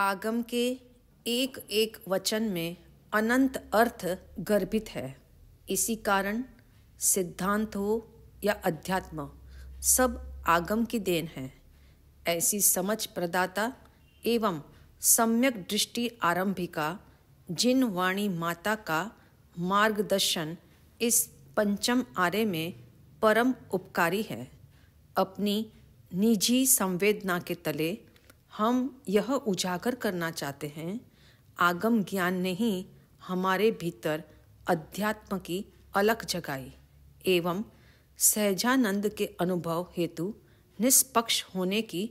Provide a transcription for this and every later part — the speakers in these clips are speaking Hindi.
आगम के एक एक वचन में अनंत अर्थ गर्भित है इसी कारण सिद्धांत हो या अध्यात्म सब आगम की देन है ऐसी समझ प्रदाता एवं सम्यक दृष्टि आरंभिका जिन वाणी माता का मार्गदर्शन इस पंचम आर्य में परम उपकारी है अपनी निजी संवेदना के तले हम यह उजागर करना चाहते हैं आगम ज्ञान ने ही हमारे भीतर अध्यात्म की अलग जगाई एवं सहजानंद के अनुभव हेतु निष्पक्ष होने की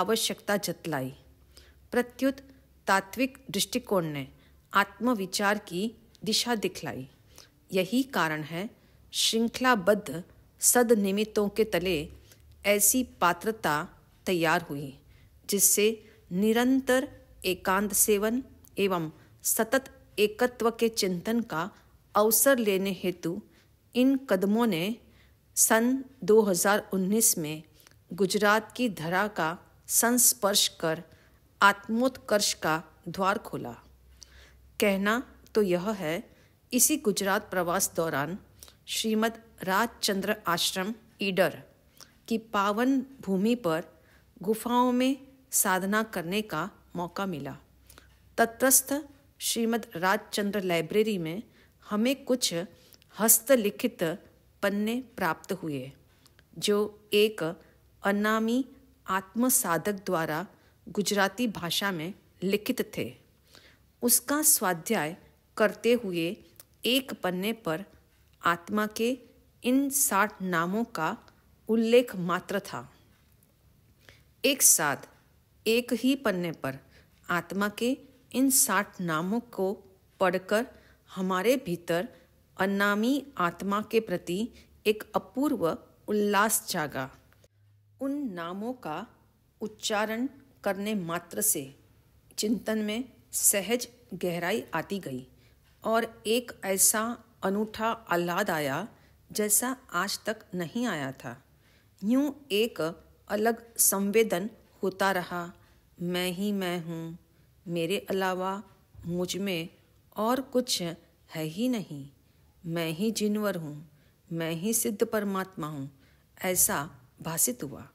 आवश्यकता जतलाई प्रत्युत तात्विक दृष्टिकोण ने आत्मविचार की दिशा दिखलाई यही कारण है श्रृंखलाबद्ध सदनिमित्तों के तले ऐसी पात्रता तैयार हुई जिससे निरंतर एकांत सेवन एवं सतत एकत्व के चिंतन का अवसर लेने हेतु इन कदमों ने सन 2019 में गुजरात की धरा का संस्पर्श कर आत्मोत्कर्ष का द्वार खोला कहना तो यह है इसी गुजरात प्रवास दौरान श्रीमद राजचंद्र आश्रम ईडर की पावन भूमि पर गुफाओं में साधना करने का मौका मिला तत्स्थ श्रीमद राजचंद्र लाइब्रेरी में हमें कुछ हस्तलिखित पन्ने प्राप्त हुए जो एक अनामी आत्म साधक द्वारा गुजराती भाषा में लिखित थे उसका स्वाध्याय करते हुए एक पन्ने पर आत्मा के इन साठ नामों का उल्लेख मात्र था एक साथ एक ही पन्ने पर आत्मा के इन साठ नामों को पढ़कर हमारे भीतर अनामी आत्मा के प्रति एक अपूर्व उल्लास जागा उन नामों का उच्चारण करने मात्र से चिंतन में सहज गहराई आती गई और एक ऐसा अनूठा आह्लाद आया जैसा आज तक नहीं आया था यूं एक अलग संवेदन होता रहा मैं ही मैं हूँ मेरे अलावा मुझ में और कुछ है ही नहीं मैं ही जिनवर हूँ मैं ही सिद्ध परमात्मा हूँ ऐसा भाषित हुआ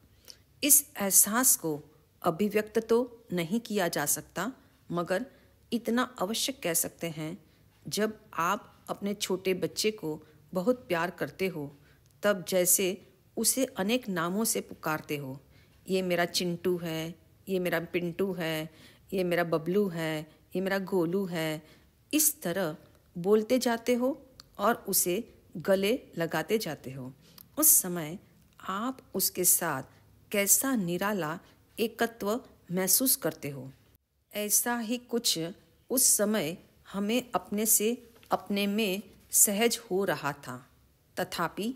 इस एहसास को अभिव्यक्त तो नहीं किया जा सकता मगर इतना अवश्य कह सकते हैं जब आप अपने छोटे बच्चे को बहुत प्यार करते हो तब जैसे उसे अनेक नामों से पुकारते हो ये मेरा चिंटू है ये मेरा पिंटू है ये मेरा बबलू है ये मेरा गोलू है इस तरह बोलते जाते हो और उसे गले लगाते जाते हो उस समय आप उसके साथ कैसा निराला एकत्व महसूस करते हो ऐसा ही कुछ उस समय हमें अपने से अपने में सहज हो रहा था तथापि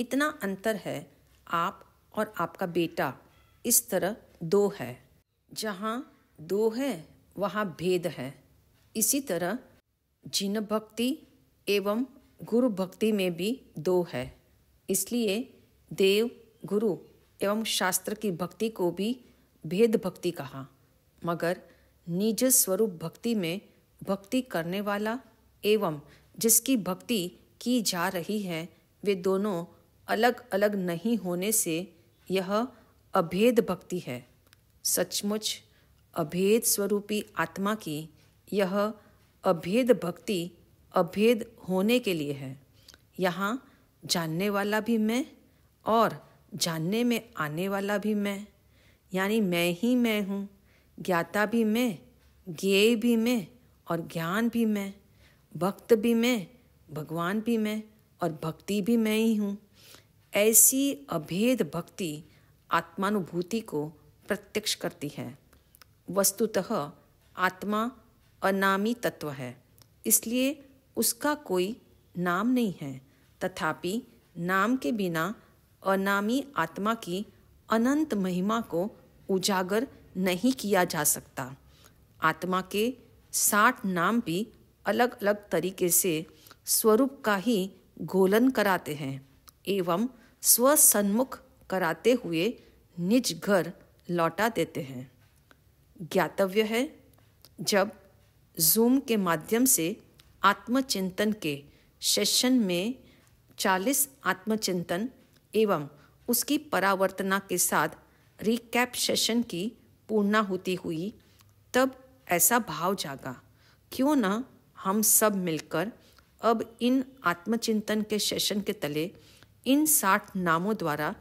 इतना अंतर है आप और आपका बेटा इस तरह दो है जहाँ दो है वहाँ भेद है इसी तरह जिन भक्ति एवं गुरु भक्ति में भी दो है इसलिए देव गुरु एवं शास्त्र की भक्ति को भी भेद भक्ति कहा मगर निज स्वरूप भक्ति में भक्ति करने वाला एवं जिसकी भक्ति की जा रही है वे दोनों अलग अलग नहीं होने से यह अभेद भक्ति है सचमुच अभेद स्वरूपी आत्मा की यह अभेद भक्ति अभेद होने के लिए है यहाँ जानने वाला भी मैं और जानने में आने वाला भी मैं यानी मैं ही मैं हूँ ज्ञाता भी मैं ज्ञेय भी मैं और ज्ञान भी मैं भक्त भी मैं भगवान भी मैं और भक्ति भी मैं ही हूँ ऐसी अभेद भक्ति आत्मानुभूति को प्रत्यक्ष करती है वस्तुतः आत्मा अनामी तत्व है इसलिए उसका कोई नाम नहीं है तथापि नाम के बिना अनामी आत्मा की अनंत महिमा को उजागर नहीं किया जा सकता आत्मा के साठ नाम भी अलग अलग तरीके से स्वरूप का ही घोलन कराते हैं एवं स्वसन्मुख कराते हुए निज घर लौटा देते हैं ज्ञातव्य है जब जूम के माध्यम से आत्मचिंतन के सेशन में 40 आत्मचिंतन एवं उसकी परावर्तना के साथ रिकैप सेशन की पूर्णा होती हुई तब ऐसा भाव जागा क्यों न हम सब मिलकर अब इन आत्मचिंतन के सेशन के तले इन साठ नामों द्वारा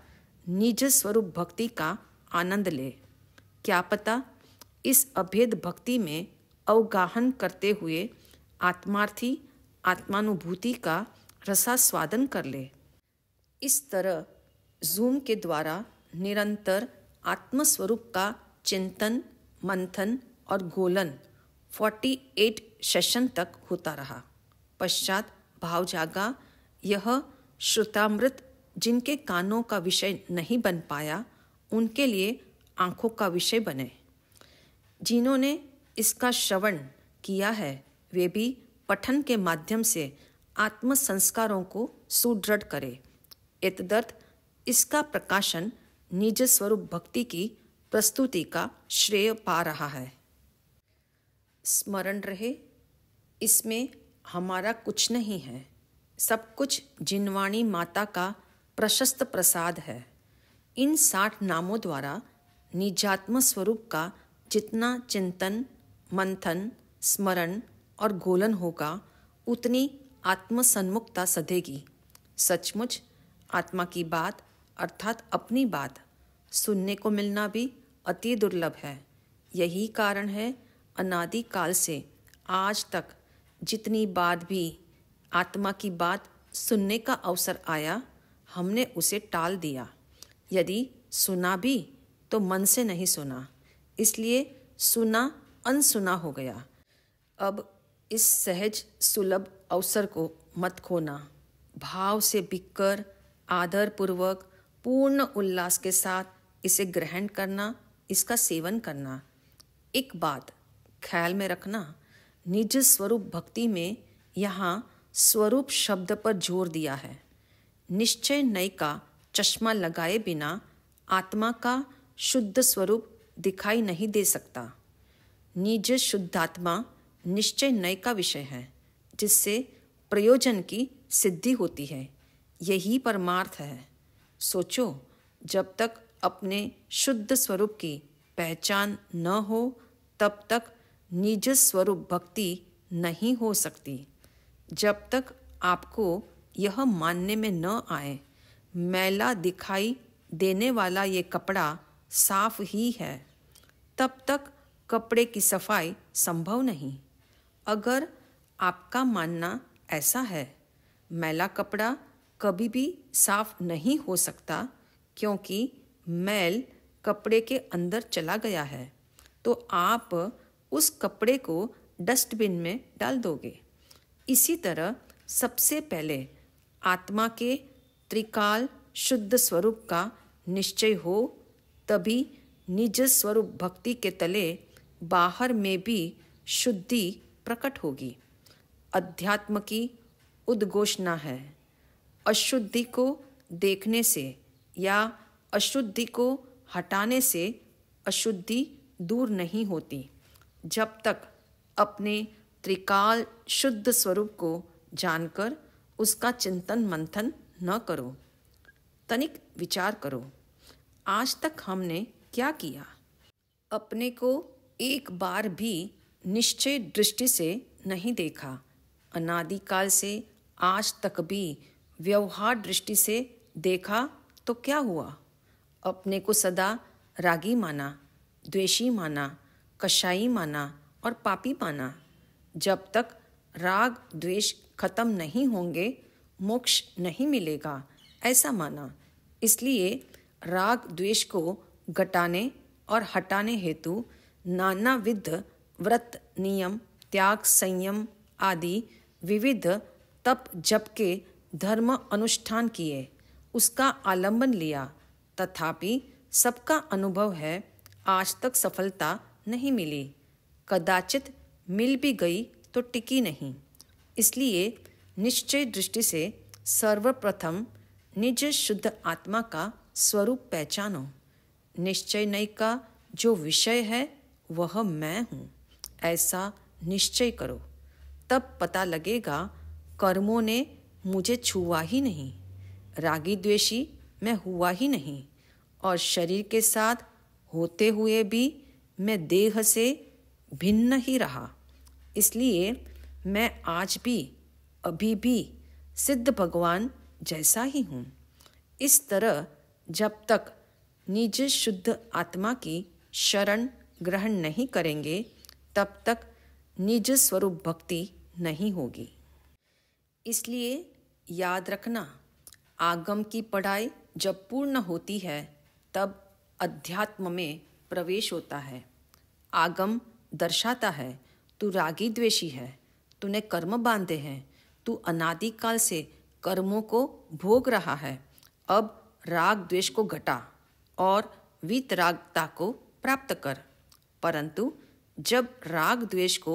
निज स्वरूप भक्ति का आनंद ले क्या पता इस अभेद भक्ति में अवगाहन करते हुए आत्मार्थी आत्मानुभूति का रसास्वादन कर ले इस तरह जूम के द्वारा निरंतर आत्मस्वरूप का चिंतन मंथन और गोलन 48 सेशन तक होता रहा पश्चात भाव जागा यह श्रुतामृत जिनके कानों का विषय नहीं बन पाया उनके लिए आँखों का विषय बने जिन्होंने इसका श्रवण किया है वे भी पठन के माध्यम से आत्म संस्कारों को सुदृढ़ करें एतदर्थ इसका प्रकाशन निज स्वरूप भक्ति की प्रस्तुति का श्रेय पा रहा है स्मरण रहे इसमें हमारा कुछ नहीं है सब कुछ जिनवाणी माता का प्रशस्त प्रसाद है इन साठ नामों द्वारा निजात्म स्वरूप का जितना चिंतन मंथन स्मरण और गोलन होगा उतनी आत्मसन्मुखता सधेगी सचमुच आत्मा की बात अर्थात अपनी बात सुनने को मिलना भी अति दुर्लभ है यही कारण है अनादि काल से आज तक जितनी बात भी आत्मा की बात सुनने का अवसर आया हमने उसे टाल दिया यदि सुना भी तो मन से नहीं सुना इसलिए सुना अनसुना हो गया अब इस सहज सुलभ अवसर को मत खोना भाव से बिककर आदरपूर्वक पूर्ण उल्लास के साथ इसे ग्रहण करना इसका सेवन करना एक बात ख्याल में रखना निज स्वरूप भक्ति में यहाँ स्वरूप शब्द पर जोर दिया है निश्चय नय का चश्मा लगाए बिना आत्मा का शुद्ध स्वरूप दिखाई नहीं दे सकता निज शुद्धात्मा निश्चय नय का विषय है जिससे प्रयोजन की सिद्धि होती है यही परमार्थ है सोचो जब तक अपने शुद्ध स्वरूप की पहचान न हो तब तक निज स्वरूप भक्ति नहीं हो सकती जब तक आपको यह मानने में न आए मैला दिखाई देने वाला ये कपड़ा साफ ही है तब तक कपड़े की सफाई संभव नहीं अगर आपका मानना ऐसा है मैला कपड़ा कभी भी साफ नहीं हो सकता क्योंकि मैल कपड़े के अंदर चला गया है तो आप उस कपड़े को डस्टबिन में डाल दोगे इसी तरह सबसे पहले आत्मा के त्रिकाल शुद्ध स्वरूप का निश्चय हो तभी निज स्वरूप भक्ति के तले बाहर में भी शुद्धि प्रकट होगी अध्यात्म की उद्घोषणा है अशुद्धि को देखने से या अशुद्धि को हटाने से अशुद्धि दूर नहीं होती जब तक अपने त्रिकाल शुद्ध स्वरूप को जानकर उसका चिंतन मंथन न करो तनिक विचार करो आज तक हमने क्या किया अपने को एक बार भी निश्चय दृष्टि से नहीं देखा अनादिकाल से आज तक भी व्यवहार दृष्टि से देखा तो क्या हुआ अपने को सदा रागी माना द्वेषी माना कषाई माना और पापी माना जब तक राग द्वेष खत्म नहीं होंगे मोक्ष नहीं मिलेगा ऐसा माना इसलिए राग द्वेष को घटाने और हटाने हेतु नानाविध व्रत नियम त्याग संयम आदि विविध तप जप के धर्म अनुष्ठान किए उसका आलंबन लिया तथापि सबका अनुभव है आज तक सफलता नहीं मिली कदाचित मिल भी गई तो टिकी नहीं इसलिए निश्चय दृष्टि से सर्वप्रथम निज शुद्ध आत्मा का स्वरूप पहचानो निश्चय नय का जो विषय है वह मैं हूँ ऐसा निश्चय करो तब पता लगेगा कर्मों ने मुझे छुआ ही नहीं रागी द्वेषी मैं हुआ ही नहीं और शरीर के साथ होते हुए भी मैं देह से भिन्न ही रहा इसलिए मैं आज भी अभी भी सिद्ध भगवान जैसा ही हूँ इस तरह जब तक निज शुद्ध आत्मा की शरण ग्रहण नहीं करेंगे तब तक निज स्वरूप भक्ति नहीं होगी इसलिए याद रखना आगम की पढ़ाई जब पूर्ण होती है तब अध्यात्म में प्रवेश होता है आगम दर्शाता है तू रागी द्वेषी है तूने कर्म बांधे हैं तू अनादिकाल से कर्मों को भोग रहा है अब राग द्वेष को घटा और वितरागता को प्राप्त कर परंतु जब राग द्वेष को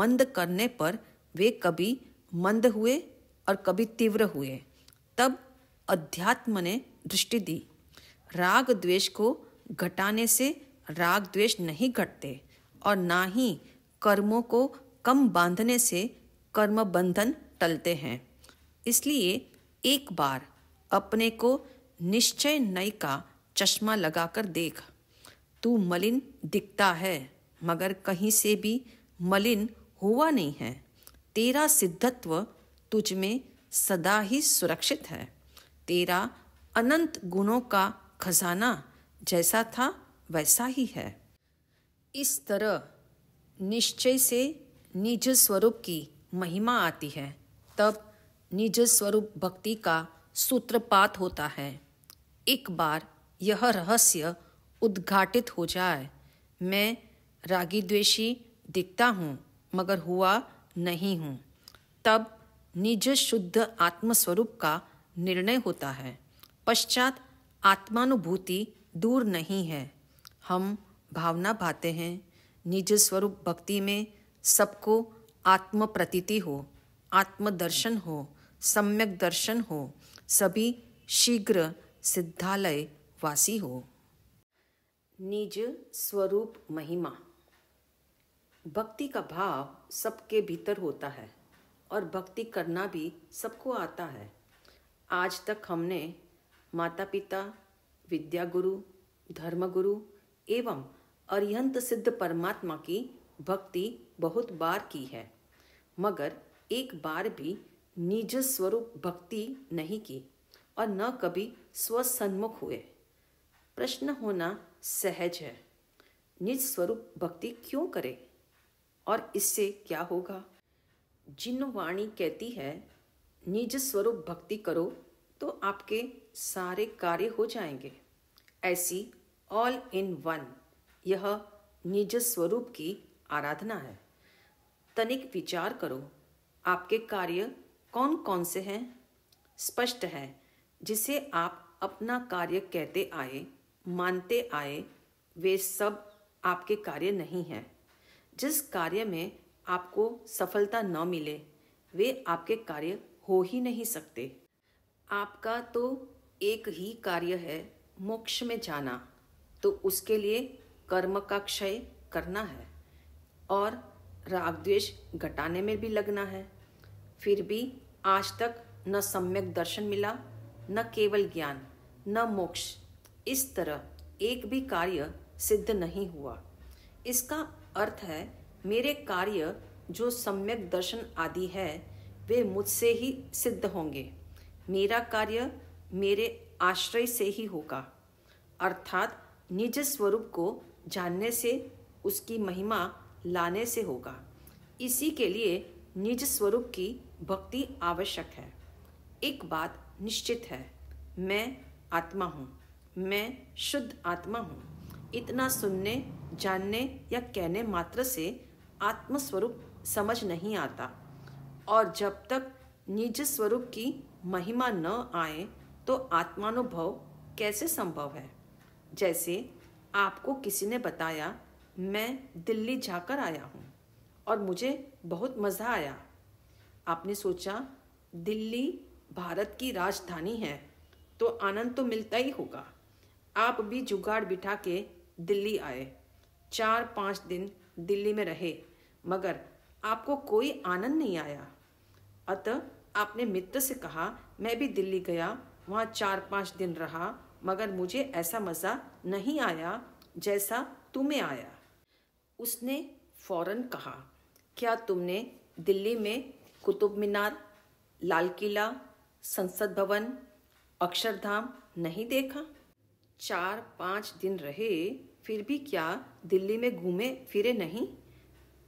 मंद करने पर वे कभी मंद हुए और कभी तीव्र हुए तब अध्यात्म ने दृष्टि दी राग द्वेष को घटाने से राग द्वेष नहीं घटते और ना ही कर्मों को कम बांधने से कर्म बंधन टलते हैं इसलिए एक बार अपने को निश्चय नय का चश्मा लगाकर देख तू मलिन दिखता है मगर कहीं से भी मलिन हुआ नहीं है तेरा सिद्धत्व तुझ में सदा ही सुरक्षित है तेरा अनंत गुणों का खजाना जैसा था वैसा ही है इस तरह निश्चय से निज स्वरूप की महिमा आती है तब निज स्वरूप भक्ति का सूत्रपात होता है एक बार यह रहस्य उद्घाटित हो जाए मैं रागी द्वेषी दिखता हूँ मगर हुआ नहीं हूँ तब निज शुद्ध आत्मस्वरूप का निर्णय होता है पश्चात आत्मानुभूति दूर नहीं है हम भावना पाते हैं निज स्वरूप भक्ति में सबको आत्म प्रतीति हो आत्मदर्शन हो सम्यक दर्शन हो सभी शीघ्र सिद्धालय वासी हो निज स्वरूप महिमा भक्ति का भाव सबके भीतर होता है और भक्ति करना भी सबको आता है आज तक हमने माता पिता विद्यागुरु धर्मगुरु एवं अरिहंत सिद्ध परमात्मा की भक्ति बहुत बार की है मगर एक बार भी निज स्वरूप भक्ति नहीं की और न कभी स्वसन्मुख हुए प्रश्न होना सहज है निज स्वरूप भक्ति क्यों करे और इससे क्या होगा जिन वाणी कहती है निज स्वरूप भक्ति करो तो आपके सारे कार्य हो जाएंगे ऐसी ऑल इन वन यह निज स्वरूप की आराधना है तनिक विचार करो आपके कार्य कौन कौन से हैं स्पष्ट है जिसे आप अपना कार्य कहते आए मानते आए वे सब आपके कार्य नहीं हैं जिस कार्य में आपको सफलता न मिले वे आपके कार्य हो ही नहीं सकते आपका तो एक ही कार्य है मोक्ष में जाना तो उसके लिए कर्म का क्षय करना है और राग द्वेष घटाने में भी लगना है फिर भी आज तक न सम्यक दर्शन मिला न केवल ज्ञान न मोक्ष इस तरह एक भी कार्य सिद्ध नहीं हुआ इसका अर्थ है मेरे कार्य जो सम्यक दर्शन आदि है वे मुझसे ही सिद्ध होंगे मेरा कार्य मेरे आश्रय से ही होगा अर्थात निज स्वरूप को जानने से उसकी महिमा लाने से होगा इसी के लिए निज स्वरूप की भक्ति आवश्यक है एक बात निश्चित है मैं आत्मा हूँ मैं शुद्ध आत्मा हूँ इतना सुनने जानने या कहने मात्र से आत्मस्वरूप समझ नहीं आता और जब तक निज स्वरूप की महिमा न आए तो आत्मानुभव कैसे संभव है जैसे आपको किसी ने बताया मैं दिल्ली जाकर आया हूँ और मुझे बहुत मज़ा आया आपने सोचा दिल्ली भारत की राजधानी है तो आनंद तो मिलता ही होगा आप भी जुगाड़ बिठा के दिल्ली आए चार पाँच दिन दिल्ली में रहे मगर आपको कोई आनंद नहीं आया अतः आपने मित्र से कहा मैं भी दिल्ली गया वहाँ चार पाँच दिन रहा मगर मुझे ऐसा मज़ा नहीं आया जैसा तुम्हें आया उसने फौरन कहा क्या तुमने दिल्ली में कुतुब मीनार लाल किला संसद भवन अक्षरधाम नहीं देखा चार पाँच दिन रहे फिर भी क्या दिल्ली में घूमे फिरे नहीं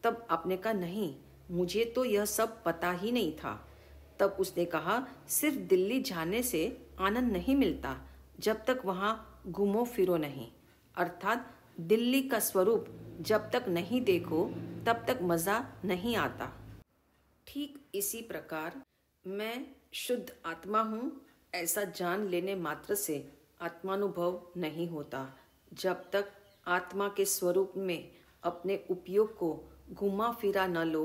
तब आपने कहा नहीं मुझे तो यह सब पता ही नहीं था तब उसने कहा सिर्फ दिल्ली जाने से आनंद नहीं मिलता जब तक वहाँ घूमो फिरो नहीं अर्थात दिल्ली का स्वरूप जब तक नहीं देखो तब तक मज़ा नहीं आता ठीक इसी प्रकार मैं शुद्ध आत्मा हूँ ऐसा जान लेने मात्र से आत्मानुभव नहीं होता जब तक आत्मा के स्वरूप में अपने उपयोग को घुमा फिरा न लो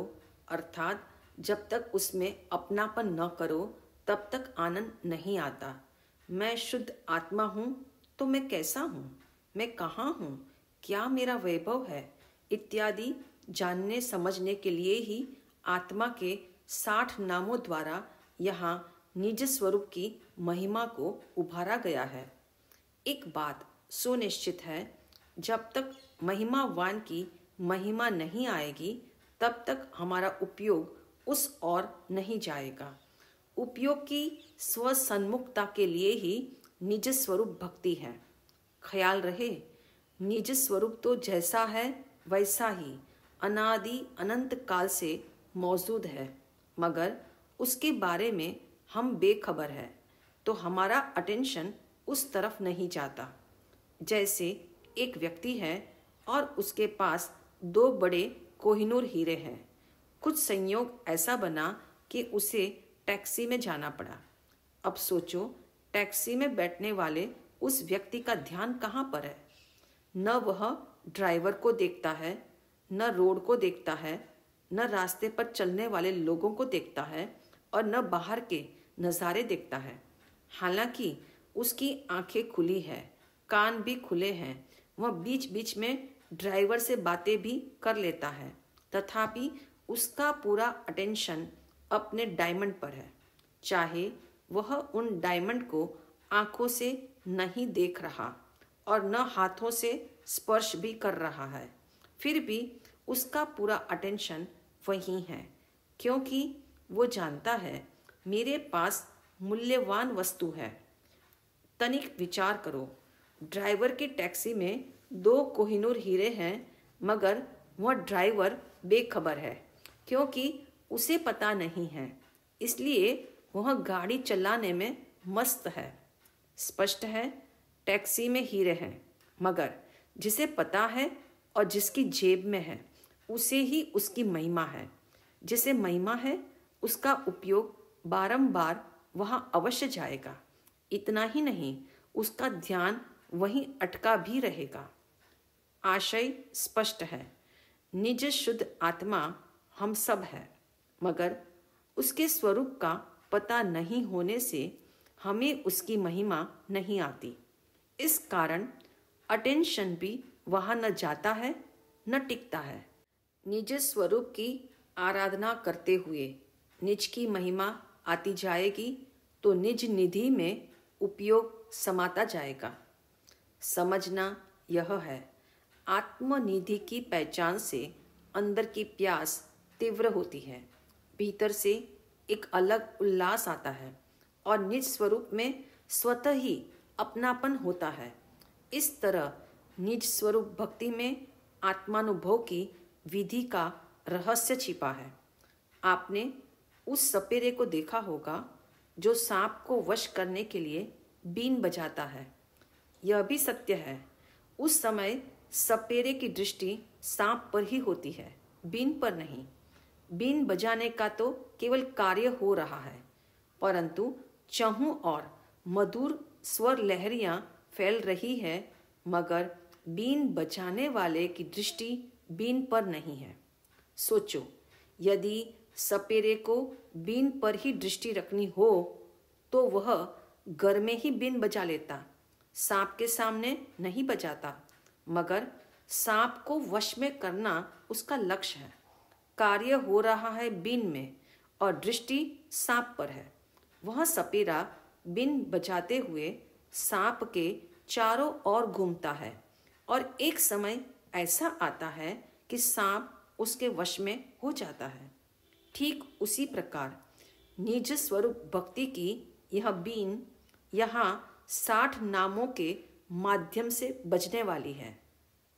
अर्थात जब तक उसमें अपनापन न करो तब तक आनंद नहीं आता मैं शुद्ध आत्मा हूँ तो मैं कैसा हूँ मैं कहाँ हूँ क्या मेरा वैभव है इत्यादि जानने समझने के लिए ही आत्मा के साठ नामों द्वारा यहाँ निज स्वरूप की महिमा को उभारा गया है एक बात सुनिश्चित है जब तक महिमावान की महिमा नहीं आएगी तब तक हमारा उपयोग उस और नहीं जाएगा उपयोग की स्वसन्मुखता के लिए ही निज स्वरूप भक्ति है ख्याल रहे निज स्वरूप तो जैसा है वैसा ही अनादि अनंत काल से मौजूद है मगर उसके बारे में हम बेखबर है तो हमारा अटेंशन उस तरफ नहीं जाता जैसे एक व्यक्ति है और उसके पास दो बड़े कोहिनूर हीरे हैं कुछ संयोग ऐसा बना कि उसे टैक्सी में जाना पड़ा अब सोचो टैक्सी में बैठने वाले उस व्यक्ति का ध्यान कहाँ पर है न वह ड्राइवर को देखता है न रोड को देखता है न रास्ते पर चलने वाले लोगों को देखता है और न बाहर के नज़ारे देखता है हालांकि उसकी आंखें खुली है कान भी खुले हैं वह बीच बीच में ड्राइवर से बातें भी कर लेता है तथापि उसका पूरा अटेंशन अपने डायमंड पर है चाहे वह उन डायमंड को आंखों से नहीं देख रहा और न हाथों से स्पर्श भी कर रहा है फिर भी उसका पूरा अटेंशन वहीं है क्योंकि वो जानता है मेरे पास मूल्यवान वस्तु है तनिक विचार करो ड्राइवर की टैक्सी में दो कोहिनूर हीरे हैं मगर वह ड्राइवर बेखबर है क्योंकि उसे पता नहीं है इसलिए वह गाड़ी चलाने में मस्त है स्पष्ट है टैक्सी में हीरे हैं मगर जिसे पता है और जिसकी जेब में है उसे ही उसकी महिमा है जिसे महिमा है उसका उपयोग बारंबार वहाँ अवश्य जाएगा इतना ही नहीं उसका ध्यान वहीं अटका भी रहेगा आशय स्पष्ट है निज शुद्ध आत्मा हम सब है मगर उसके स्वरूप का पता नहीं होने से हमें उसकी महिमा नहीं आती इस कारण अटेंशन भी वहाँ न जाता है न टिकता है निज स्वरूप की आराधना करते हुए निज की महिमा आती जाएगी तो निज निधि में उपयोग समाता जाएगा समझना यह है आत्मनिधि की पहचान से अंदर की प्यास तीव्र होती है भीतर से एक अलग उल्लास आता है और निज स्वरूप में स्वतः ही अपनापन होता है इस तरह निज स्वरूप भक्ति में आत्मानुभव की विधि का रहस्य छिपा है आपने उस सपेरे को देखा होगा जो सांप को वश करने के लिए बीन बजाता है यह भी सत्य है उस समय सपेरे की दृष्टि सांप पर ही होती है बीन पर नहीं बीन बजाने का तो केवल कार्य हो रहा है परंतु चहु और मधुर स्वर लहरियां फैल रही है मगर बीन बचाने वाले की दृष्टि बीन पर नहीं है सोचो यदि सपेरे को बीन पर ही दृष्टि रखनी हो तो वह घर में ही बीन बचा लेता सांप के सामने नहीं बचाता मगर सांप को वश में करना उसका लक्ष्य है कार्य हो रहा है बीन में और दृष्टि सांप पर है वह सपेरा बिन बचाते हुए सांप के चारों ओर घूमता है और एक समय ऐसा आता है कि सांप उसके वश में हो जाता है ठीक उसी प्रकार निज स्वरूप भक्ति की यह बीन यहाँ साठ नामों के माध्यम से बजने वाली है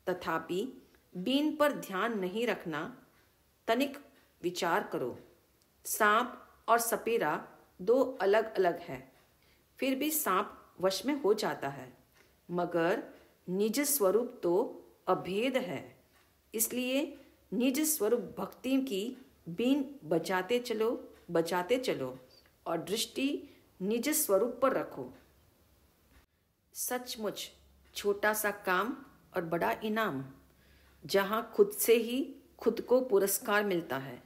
तथापि बीन पर ध्यान नहीं रखना तनिक विचार करो सांप और सपेरा दो अलग अलग हैं फिर भी सांप वश में हो जाता है मगर निज स्वरूप तो अभेद है इसलिए निज स्वरूप भक्ति की बीन बचाते चलो बचाते चलो और दृष्टि निज स्वरूप पर रखो सचमुच छोटा सा काम और बड़ा इनाम जहाँ खुद से ही खुद को पुरस्कार मिलता है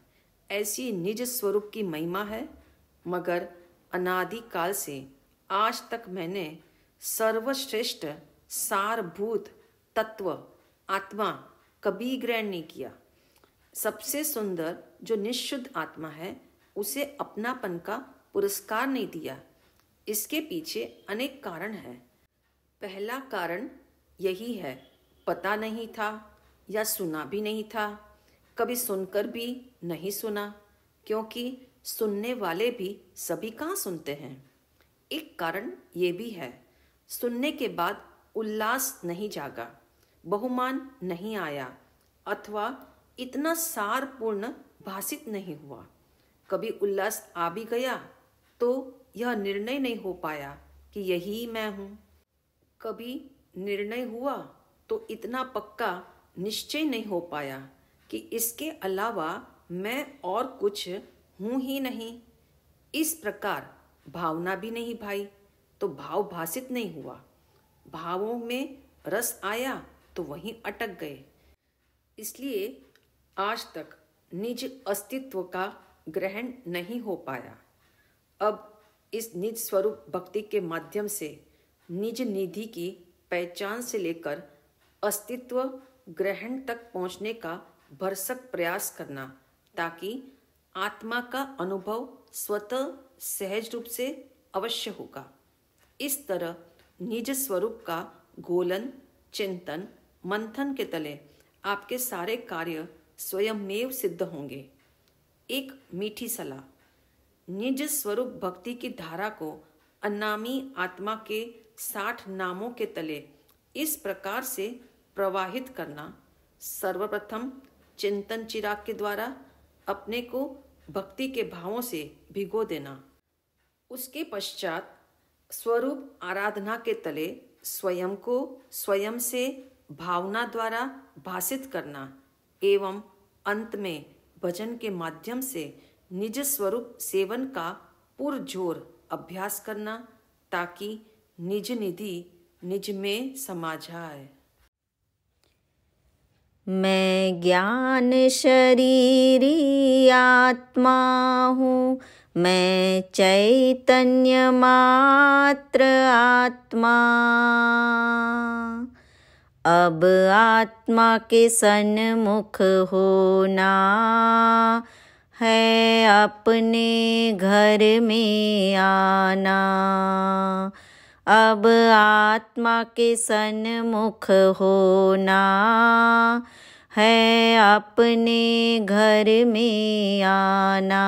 ऐसी निज स्वरूप की महिमा है मगर अनादि काल से आज तक मैंने सर्वश्रेष्ठ सारभूत तत्व आत्मा कभी ग्रहण नहीं किया सबसे सुंदर जो निशुद्ध आत्मा है उसे अपनापन का पुरस्कार नहीं दिया इसके पीछे अनेक कारण हैं पहला कारण यही है पता नहीं था या सुना भी नहीं था कभी सुनकर भी नहीं सुना क्योंकि सुनने वाले भी सभी कहाँ सुनते हैं एक कारण ये भी है सुनने के बाद उल्लास नहीं जागा बहुमान नहीं आया अथवा इतना सारपूर्ण भाषित नहीं हुआ कभी उल्लास आ भी गया तो यह निर्णय नहीं हो पाया कि यही मैं हूँ कभी निर्णय हुआ तो इतना पक्का निश्चय नहीं हो पाया कि इसके अलावा मैं और कुछ हूँ ही नहीं इस प्रकार भावना भी नहीं भाई तो भाव भाषित नहीं हुआ भावों में रस आया तो वहीं अटक गए इसलिए आज तक निज अस्तित्व का ग्रहण नहीं हो पाया अब इस निज स्वरूप भक्ति के माध्यम से निज निधि की पहचान से लेकर अस्तित्व ग्रहण तक पहुंचने का भरसक प्रयास करना ताकि आत्मा का अनुभव स्वतः सहज रूप से अवश्य होगा इस तरह निज स्वरूप का गोलन चिंतन मंथन के तले आपके सारे कार्य स्वयंमेव सिद्ध होंगे एक मीठी सलाह निज स्वरूप भक्ति की धारा को अनामी आत्मा के साठ नामों के तले इस प्रकार से प्रवाहित करना सर्वप्रथम चिंतन चिराग के द्वारा अपने को भक्ति के भावों से भिगो देना उसके पश्चात स्वरूप आराधना के तले स्वयं को स्वयं से भावना द्वारा भाषित करना एवं अंत में भजन के माध्यम से निज स्वरूप सेवन का पुरजोर अभ्यास करना ताकि निज निधि निज में समा जाए मैं ज्ञान शरीरी आत्मा हूँ मैं चैतन्य मात्र आत्मा अब आत्मा के सन्मुख होना है अपने घर में आना अब आत्मा के सन्मुख होना है अपने घर में आना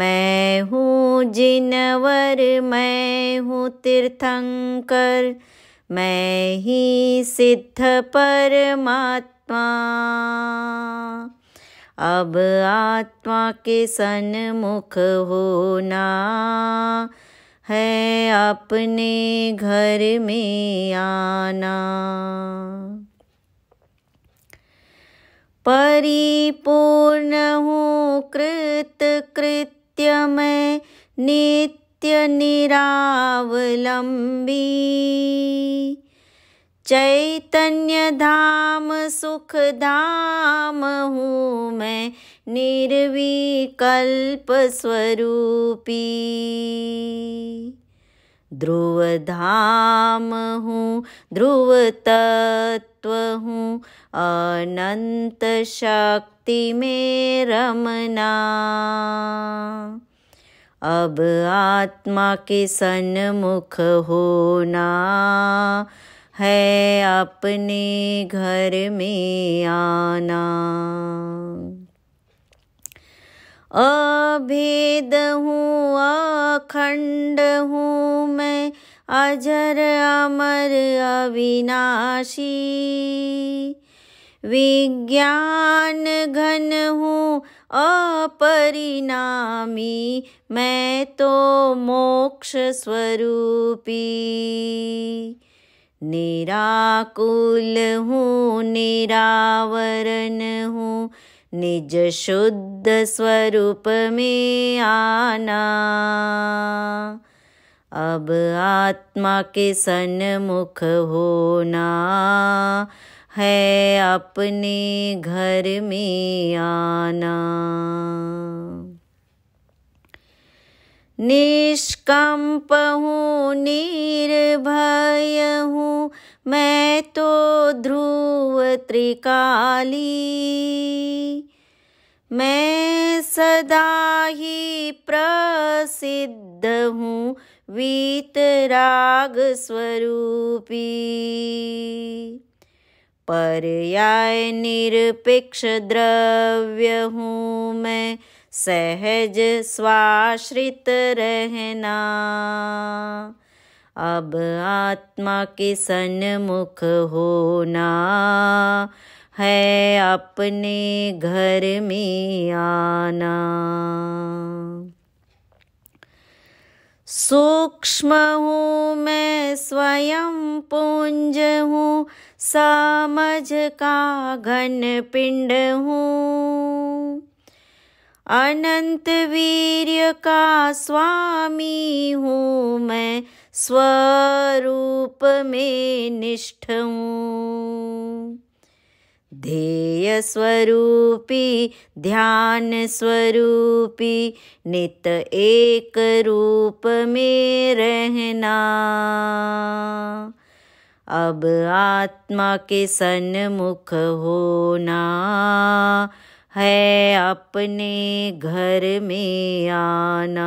मैं हूँ जिनवर मैं हूँ तीर्थंकर मैं ही सिद्ध परमात्मा अब आत्मा के सन्मुख होना है अपने घर में आना परिपूर्ण हूँ कृत कृत्य में नित्य निरावलंबी चैतन्य धाम सुख धाम हूँ मैं निर्विकल्प स्वरूपी ध्रुव धाम हूँ ध्रुव तत्व हूँ अनंत शक्ति में रमना अब आत्मा के सन्मुख होना है अपने घर में आना अभेद हूँ अखंड हूँ मैं अजर अमर अविनाशी विज्ञान घन हूँ अपरिणामी मैं तो मोक्ष स्वरूपी निराकुल हूँ निरावरण हूँ निज शुद्ध स्वरूप में आना अब आत्मा के सन्मुख होना है अपने घर में आना निष्कम्प हूँ निर्भय हूँ मैं तो ध्रुव त्रिकाली मैं सदा ही प्रसिद्ध हूँ वीतराग स्वरूपी पर्याय निरपेक्ष द्रव्य हूँ मैं सहज स्वाश्रित रहना अब आत्मा के सन्मुख होना है अपने घर में आना सूक्ष्म हूँ मैं स्वयं पुंज हूँ समझ का घन पिंड हूँ अनंत वीर्य का स्वामी हूँ मैं स्वरूप में निष्ठ हूँ ध्येय स्वरूपी ध्यान स्वरूपी नित एक रूप में रहना अब आत्मा के सन्मुख होना है अपने घर में आना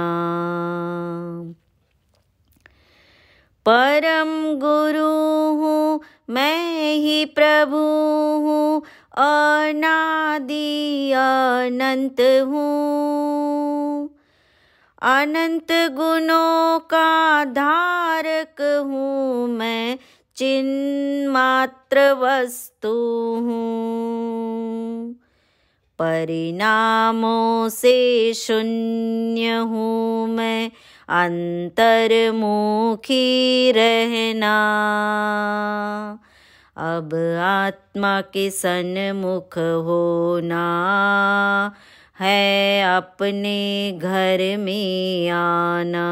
परम गुरु हूँ मैं ही प्रभु हूँ अनादि अनंत हूँ अनंत गुणों का धारक हूँ मैं चिन्मात्र वस्तु हूँ परिणामों से शून्य हूँ मैं अंतर्मुखी रहना अब आत्मा के सन्मुख होना है अपने घर में आना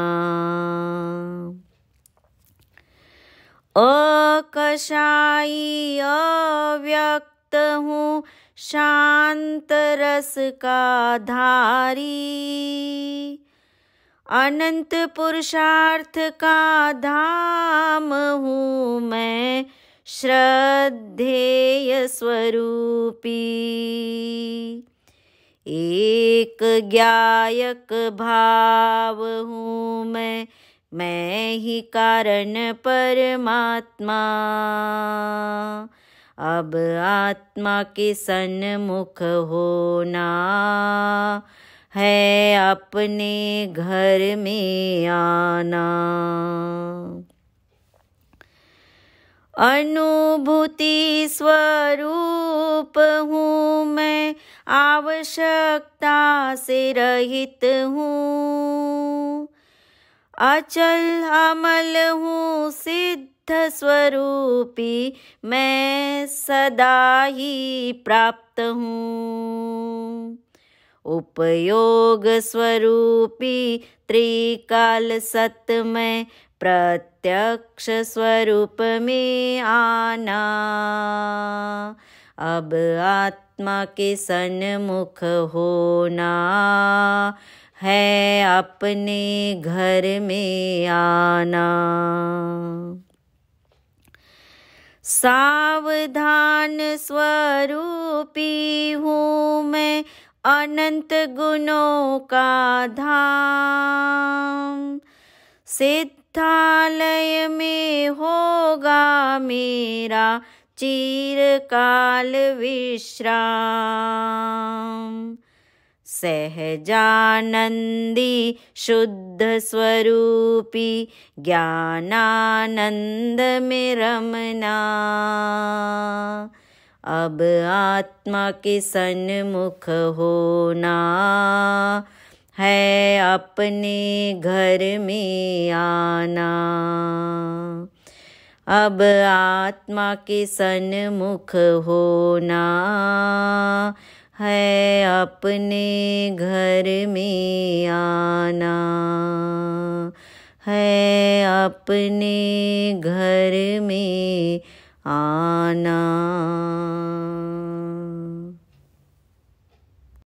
अकषाई अव्यक्त हूँ शांत रस का धारी अनंत पुरुषार्थ का धाम हूँ मैं श्रद्धेय स्वरूपी एक ज्ञायक भाव हूँ मैं मैं ही कारण परमात्मा अब आत्मा के सन्मुख होना है अपने घर में आना अनुभूति स्वरूप हूँ मैं आवश्यकता से रहित हूँ अचल अमल हूँ सिद्ध स्वरूपी मैं सदा ही प्राप्त हूँ उपयोग स्वरूपी त्रिकाल सत में प्रत्यक्ष स्वरूप में आना अब आत्मा के सन्मुख होना है अपने घर में आना सावधान स्वरूपी हूँ मैं अनंत गुणों का धाम सिद्धालय में होगा मेरा चिरकाल विश्राम सहजानंदी शुद्ध स्वरूपी ज्ञानानंद में रमना अब आत्मा के सन्मुख होना है अपने घर में आना अब आत्मा के सन्मुख होना है अपने घर में आना है अपने घर में आना